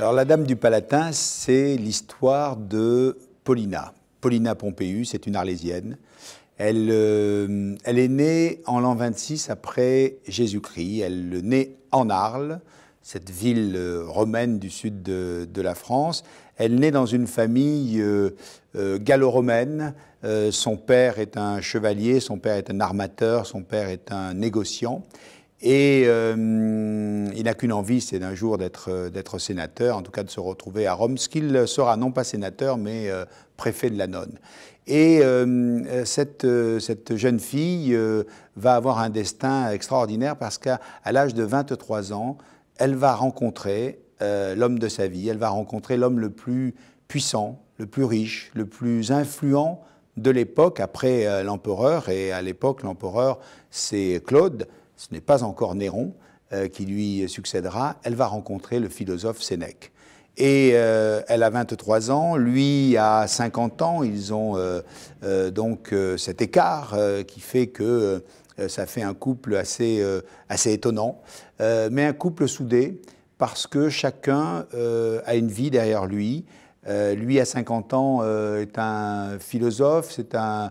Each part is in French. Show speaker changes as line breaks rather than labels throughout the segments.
Alors, La Dame du Palatin, c'est l'histoire de Paulina. Paulina Pompéus, c'est une arlésienne. Elle, euh, est née en l'an 26 après Jésus-Christ. Elle naît en Arles, cette ville euh, romaine du sud de, la France. Elle naît dans une famille euh, gallo-romaine. son père est un chevalier, son père est un armateur, son père est un négociant. Et euh, il n'a qu'une envie, c'est d'un jour euh, d'être sénateur, en tout cas de se retrouver à Rome, ce qu'il sera non pas sénateur, mais euh, préfet de la nonne. Et cette, jeune fille va avoir un destin extraordinaire parce qu'à l'âge de 23 ans, elle va rencontrer l'homme de sa vie, elle va rencontrer l'homme le plus puissant, le plus riche, le plus influent de l'époque, après l'empereur, et à l'époque l'empereur c'est Claude, ce n'est pas encore Néron euh, qui lui succédera, elle va rencontrer le philosophe Sénèque. Et euh, elle a 23 ans, lui a 50 ans, ils ont euh, donc cet écart qui fait que ça fait un couple assez, assez étonnant, mais un couple soudé parce que chacun a une vie derrière lui, euh, lui, à 50 ans, euh, est un philosophe, c'est un,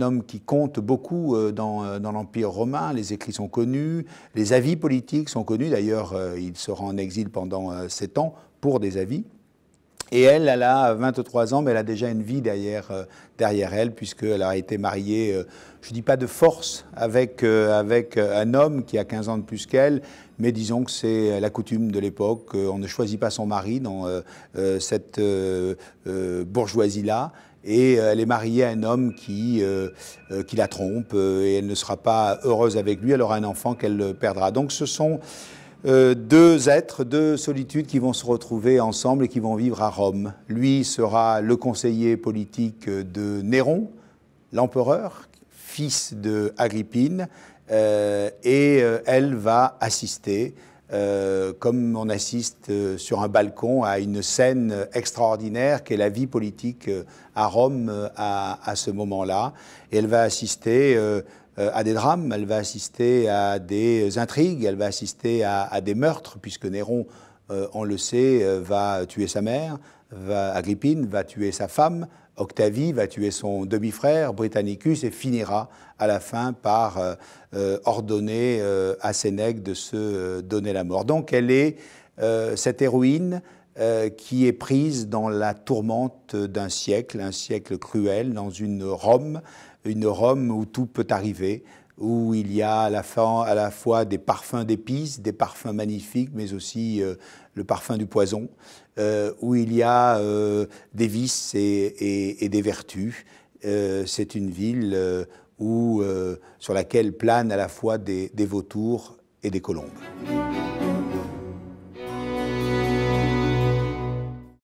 homme qui compte beaucoup euh, dans, l'Empire romain. Les écrits sont connus, les avis politiques sont connus. D'ailleurs, il sera en exil pendant sept ans pour des avis. Et elle, elle a 23 ans, mais elle a déjà une vie derrière, euh, derrière elle, puisqu'elle a été mariée, euh, je ne dis pas de force, avec, euh, avec un homme qui a 15 ans de plus qu'elle, mais disons que c'est la coutume de l'époque. on ne choisit pas son mari dans cette bourgeoisie-là. Et elle est mariée à un homme qui, qui la trompe, et elle ne sera pas heureuse avec lui, elle aura un enfant qu'elle perdra. Donc ce sont euh, deux êtres, deux solitudes qui vont se retrouver ensemble et qui vont vivre à Rome. Lui sera le conseiller politique de Néron, l'empereur, fils de Agrippine, euh, et euh, elle va assister euh, comme on assiste euh, sur un balcon à une scène extraordinaire qu'est la vie politique euh, à Rome à, ce moment-là. elle va assister à des drames, elle va assister à des intrigues, elle va assister à des meurtres, puisque Néron euh, on le sait, euh, va tuer sa mère, Agrippine va tuer sa femme, Octavie va tuer son demi-frère, Britannicus, et finira à la fin par euh, ordonner à Sénèque de se donner la mort. Donc elle est cette héroïne qui est prise dans la tourmente d'un siècle, un siècle cruel, dans une Rome, une Rome où tout peut arriver, où il y a à la, fois des parfums d'épices, des parfums magnifiques, mais aussi euh, le parfum du poison, euh, où il y a euh, des vices et, des vertus. C'est une ville où, sur laquelle planent à la fois des vautours et des colombes.